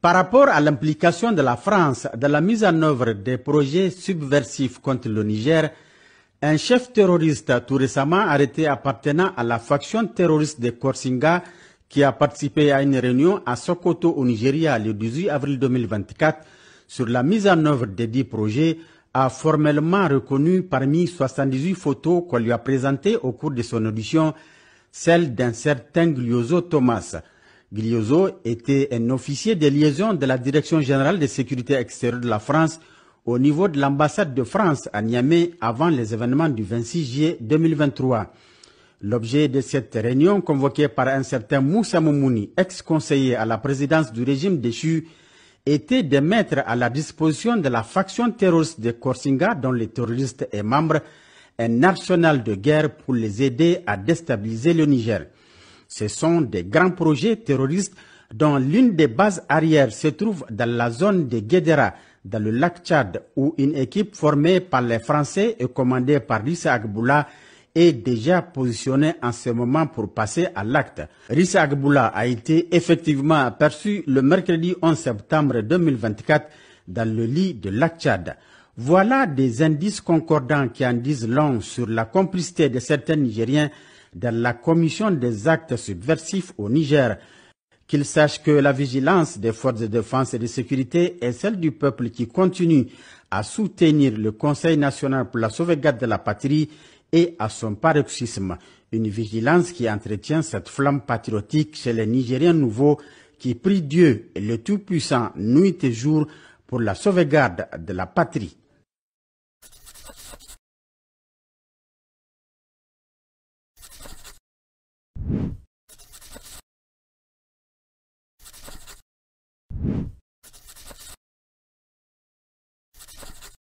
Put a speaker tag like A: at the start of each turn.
A: Par rapport à l'implication de la France dans la mise en œuvre des projets subversifs contre le Niger, un chef terroriste tout récemment arrêté appartenant à la faction terroriste de Korsinga qui a participé à une réunion à Sokoto au Nigeria le 18 avril 2024 sur la mise en œuvre des dix projets a formellement reconnu parmi 78 photos qu'on lui a présentées au cours de son audition celle d'un certain Glioso Thomas, Glioso était un officier de liaison de la Direction générale de sécurité extérieure de la France au niveau de l'ambassade de France à Niamey avant les événements du 26 juillet 2023. L'objet de cette réunion convoquée par un certain Moussa Moumouni, ex-conseiller à la présidence du régime déchu, était de mettre à la disposition de la faction terroriste de Korsinga, dont les terroristes est membre, un arsenal de guerre pour les aider à déstabiliser le Niger. Ce sont des grands projets terroristes dont l'une des bases arrières se trouve dans la zone de Guédera, dans le lac Tchad, où une équipe formée par les Français et commandée par Rissa Agboula est déjà positionnée en ce moment pour passer à l'acte. Rissa Agboula a été effectivement aperçu le mercredi 11 septembre 2024 dans le lit de lac Tchad. Voilà des indices concordants qui en disent long sur la complicité de certains Nigériens dans la commission des actes subversifs au Niger. qu'il sache que la vigilance des forces de défense et de sécurité est celle du peuple qui continue à soutenir le Conseil national pour la sauvegarde de la patrie et à son paroxysme. Une vigilance qui entretient cette flamme patriotique chez les Nigériens nouveaux qui prient Dieu et le Tout-Puissant nuit et jour pour la sauvegarde de la patrie.